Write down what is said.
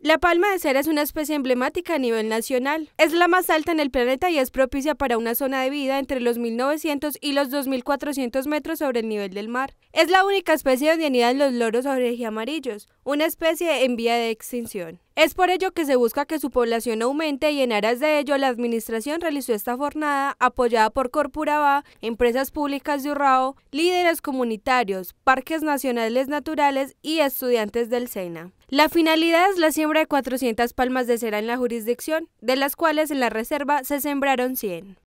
La palma de cera es una especie emblemática a nivel nacional. Es la más alta en el planeta y es propicia para una zona de vida entre los 1900 y los 2400 metros sobre el nivel del mar. Es la única especie donde anidan los loros amarillos, una especie en vía de extinción. Es por ello que se busca que su población aumente y en aras de ello la administración realizó esta jornada apoyada por Corpuraba, empresas públicas de Urrao, líderes comunitarios, parques nacionales naturales y estudiantes del SENA. La finalidad es la siembra de 400 palmas de cera en la jurisdicción, de las cuales en la reserva se sembraron 100.